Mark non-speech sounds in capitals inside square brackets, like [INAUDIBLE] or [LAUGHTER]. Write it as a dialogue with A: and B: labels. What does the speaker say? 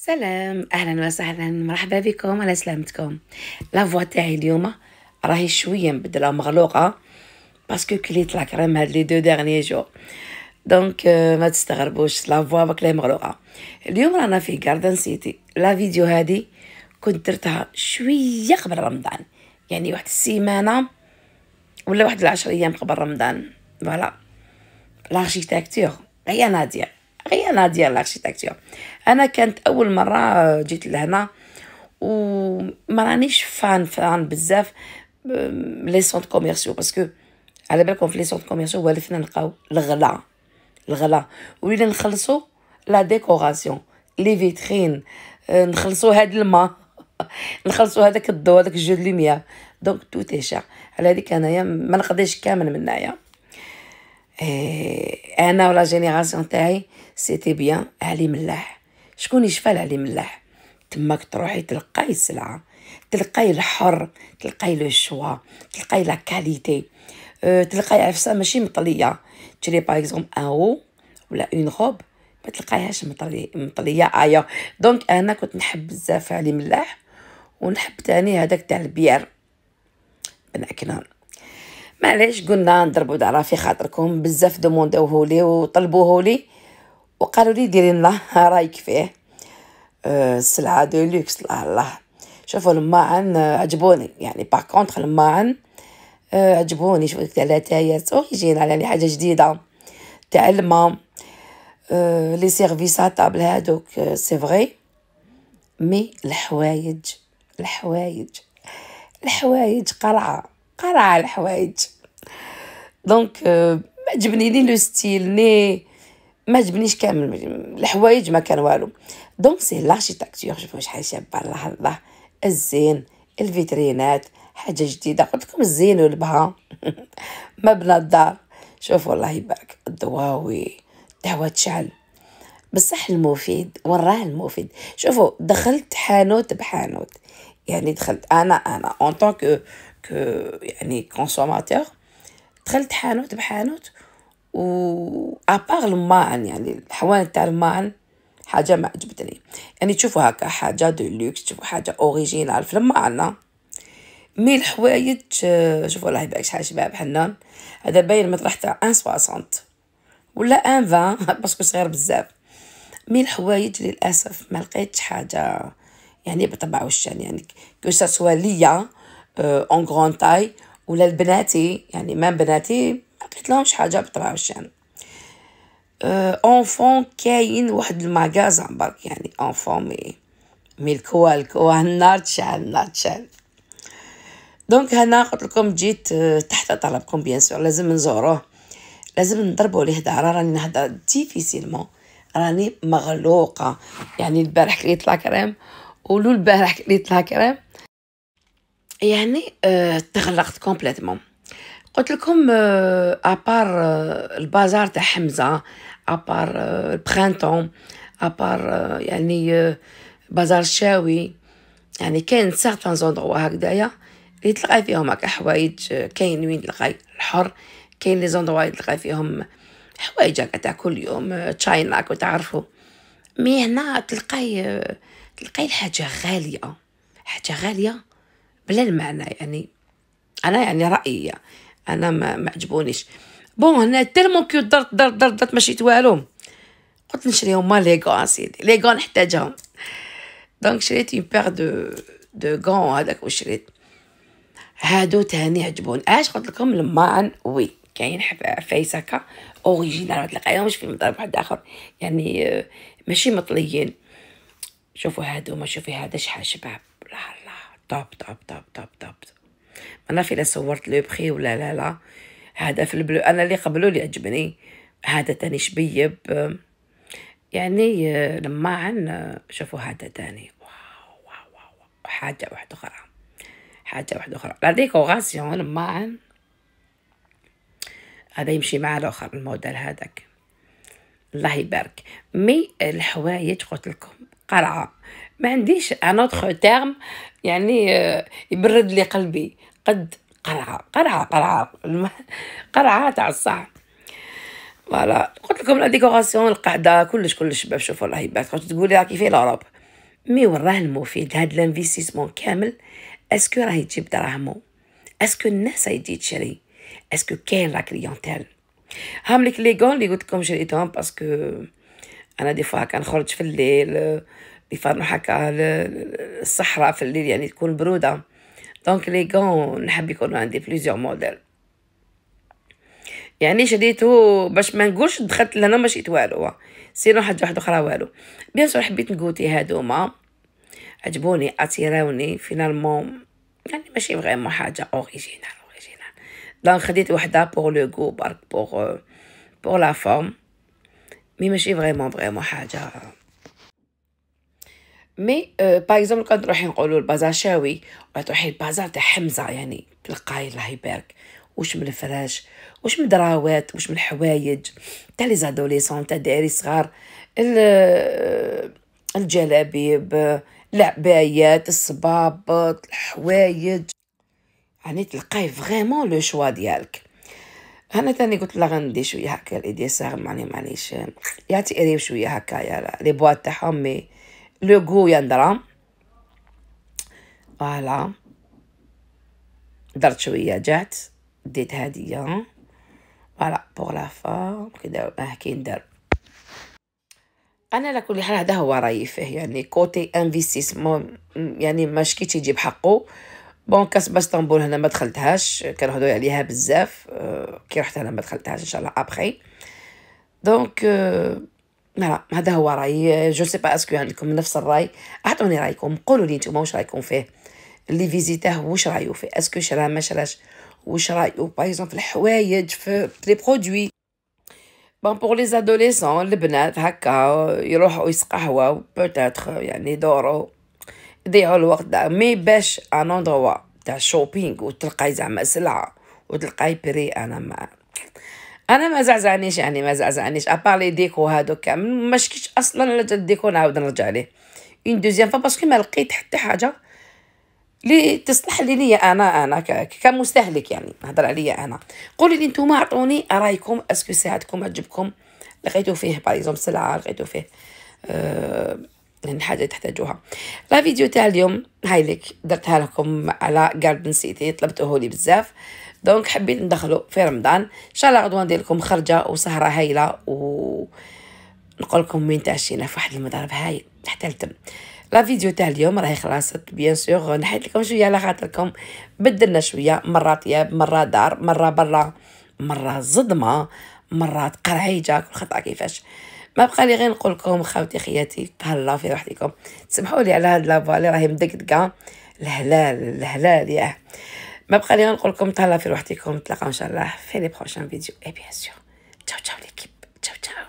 A: سلام اهلا وسهلا مرحبا بكم على سلامتكم فوا تاعي اليوم راهي شويه مبدله مغلوقه باسكو كليت لا كريم هاد لي دو ديرني جو دونك ما تستغربوش فوا بكلي مغلوقه اليوم رانا في جاردن سيتي لا فيديو هادي كنت درتها شويه قبل رمضان يعني واحد السيمانه ولا واحد العشر ايام قبل رمضان فوالا لاركتيكتور هي ناديه غير ناديه لاركتيكتور انا كانت اول مره جيت لهنا وما رانيش فان فان بزاف لي سونت كوميرسيو باسكو على بالكم في لي سونت كوميرسيو والفنا نلقاو الغلا الغلا ولينا نخلصو لا ديكوراسيون لي فيترين آه، نخلصو هاد الماء [LAUGHS] نخلصو هذاك الضو هذاك الجو ليميا دونك تو تيشا على هذيك انايا ما نقضيش كامل من هنايا آه، انا ولا جينيراسيون تاعي سيتي بيان علي ملاح شكون يشفال علي ملاح تماك تروحي تلقاي السلعه تلقاي الحر تلقاي لو شوا تلقاي لا كاليتي أه تلقاي عفسه ماشي مطليه تشري باغ اكزوم ان او ولا اون روب ما تلقايهاش مطليه ايا دونك انا كنت نحب بزاف علي ملاح ونحب تاني هذاك تاع البيار بن عكنان معليش قلنا نضربو دارا في خاطركم بزاف دومونداوهولي وطلبوهولي لي وقالوا لي ديري لنا رايك فيه أه السلعه دو لوكس الله الله شوفوا الماعن عجبوني يعني باغ كونتخ الماعن أه عجبوني شوفوا ديك تاع العتايات على يعني حاجه جديده تاع الماء أه لي سيرفيس طابل هادوك أه، سي فغي مي الحوايج الحوايج الحوايج قرعه قرعه الحوايج دونك ما أه، عجبني ني لو ستيل ني ما عجبنيش كامل الحوايج ما كان والو دونك سي لاركيتكتور شوفوا شحال شابه الله الله الزين الفيترينات حاجه جديده قلت لكم الزين والبها [LAUGHS] مبنى الدار شوفوا الله يبارك الضواوي دعوه شعل بصح المفيد وراه المفيد شوفوا دخلت حانوت بحانوت يعني دخلت انا انا اون طون كو يعني كونسوماتور دخلت حانوت بحانوت وابار الماعن يعني الحوان تاع الماعن حاجه ما عجبتني يعني تشوفوا هكا حاجه دو لوكس تشوفوا حاجه اوريجينال في الماعن مي الحوايج شوفوا الله يبارك شحال شباب حنا هذا باين مطرح تاع 1.60 ولا 1.20 [LAUGHS] باسكو صغير بزاف مي الحوايج للاسف ما لقيتش حاجه يعني بطبع وشان يعني كو سوا ليا اون غران تاي ولا البناتي يعني ما بناتي لهم شي حاجه بطرا يعني اونفون كاين واحد المغازان برك يعني اونفون مي مي الكوا الكوا النار تشعل النار تشعل دونك هنا قلت لكم جيت أه، تحت طلبكم بيان سور لازم نزوروه لازم نضربوا ليه دارة راني نهضر ديفيسيلمون راني مغلوقه يعني البارح كليت لا كريم ولو البارح كليت لا كريم يعني اه تغلقت كومبليتمون قلت لكم ابار آه، آه، البازار تاع حمزه ابار البرينتون ابار يعني آه، بازار الشاوي يعني كاين سارتان زوندرو هكذايا اللي تلقاي فيهم هكا حوايج كاين وين تلقاي الحر كاين لي زوندرو اللي تلقاي فيهم حوايج هكا تاع كل يوم تشاينا كو تعرفوا مي هنا تلقاي تلقاي الحاجه غاليه حاجه غاليه بلا المعنى يعني انا يعني رايي انا ما, ما عجبونيش بون هنا تيرمون كيو درت درت درت درت ما شريت والو قلت نشريهم ما ليغون اسيدي ليغون نحتاجهم دونك شريت اون بير دو دو غون هذاك وشريت هادو تاني عجبون اش قلت لكم لمان وي كاين فايس هكا اوريجينال ما تلقايهمش في مضرب واحد اخر يعني آه، ماشي مطليين شوفوا هادو ما شوفي هذا شحال شباب لا لا طاب طاب طاب طاب طاب ما نعرف الا صورت لو بخي ولا لا لا هذا في البلو انا اللي قبلو اللي عجبني هذا تاني شبيب يعني لما عن شوفوا هذا تاني واو واو واو حاجه واحده اخرى حاجه واحده اخرى لا ديكوراسيون لما عن هذا يمشي مع الاخر الموديل هذاك الله يبارك مي الحوايج قلت لكم قرعه ما عنديش ان اوتر تيرم يعني آه، يبرد لي قلبي قد قرعه قرعه قرعه [LAUGHS] قرعه تاع الصح فوالا قلت لكم لا ديكوراسيون القاعده كلش كلش شباب شوفوا الهيبات كنت تقولي راكي في لاوروب مي وراه المفيد هاد الانفستيسمون كامل اسكو راهي تجيب دراهمو اسكو الناس هيجي تشري اسكو كاين لا كليونتيل هاملك لي غون اللي قلت لكم شريتهم باسكو انا دي فوا كنخرج في الليل دي فوا نروح هكا للصحراء في الليل يعني تكون بروده دونك لي غون نحب يكون عندي بليزيور موديل يعني شديتو باش ما نقولش دخلت لهنا ما شيت والو سينو حاجه واحده اخرى والو بيان سور حبيت نقوتي هادوما عجبوني اتيراوني فينالمون يعني ماشي فريمون حاجه اوريجينال اوريجينال دونك خديت وحده بور لو غو بارك بور بور لا فورم مي ماشي فريمون فريمون حاجه مي أه باغ اكزومبل كنت تروحي نقولوا البازار شاوي وتروحي البازار تاع حمزه يعني تلقاي الله يبارك واش من الفراش واش من دراوات واش من الحوايج تاع لي زادوليسون تاع داري صغار آه، الجلابيب العبايات الصبابط الحوايج يعني تلقاي فريمون لو شوا ديالك انا تاني قلت لها غندي شويه هكا الايدي يسار معني معليش يعطي قريب شويه هكايا لي بواط تاعهم مي لو غو يندرا فوالا درت شويه جات ديت هاديه فوالا بوغ لا فا كي كي ندار انا على كل حال هذا هو رايي فيه يعني كوتي انفيستيسمون يعني ما شكيتش يجيب حقه بون كاسبا اسطنبول هنا ما دخلتهاش كنهضروا عليها بزاف آه، كي رحت هنا ما دخلتهاش ان شاء الله ابخي دونك لا هذا هو رايي جو سي با اسكو عندكم نفس الراي اعطوني رايكم قولوا لي نتوما واش رايكم فيه اللي فيزيتاه واش رايو فيه اسكو شرا ما شراش واش رايو بايزون في الحوايج في لي برودوي بون بور لي ادوليسون البنات هكا آه، يروحوا يسقهوا بوتيتر يعني دورو يضيعوا الوقت دا مي باش ان اندروا تاع شوبينغ وتلقاي زعما سلعه وتلقاي بري انا ما انا ما زعزعنيش يعني ما زعزعنيش ابار لي ديكو هادوك كامل ما شكيتش اصلا على الديكو نعاود نرجع ليه اون دوزيام فا باسكو ما لقيت حتى حاجه لي تصلح لي ليا انا انا كمستهلك يعني نهضر عليا انا قولي لي نتوما عطوني رايكم اسكو ساعتكم عجبكم لقيتو فيه باريزوم سلعه لقيتو فيه أه لأن حاجة تحتاجوها لا فيديو تاع اليوم لك درتها لكم على جاردن نسيتي طلبته لي بزاف دونك حبيت ندخلو في رمضان ان شاء الله غدوه ندير لكم خرجه وسهره هايله و نقول لكم وين تعشينا في واحد المضرب هاي تحت التم لا فيديو تاع اليوم راهي خلاصت بيان سور نحيت لكم شويه على خاطركم بدلنا شويه مره طياب مره دار مره برا مره زدمه مرات قرعيجه كل خطأ كيفاش ما بقى لي غير نقول لكم خاوتي خياتي تهلاو في وحدكم تسمحوا لي على هاد لافالي اللي راهي مدقدقه الهلال الهلال ياه ما بقى لي نقول لكم تهلاو في وحدكم نتلاقاو ان شاء الله في لي بروشان فيديو اي بيان سور تشاو تشاو ليكيب تشاو تشاو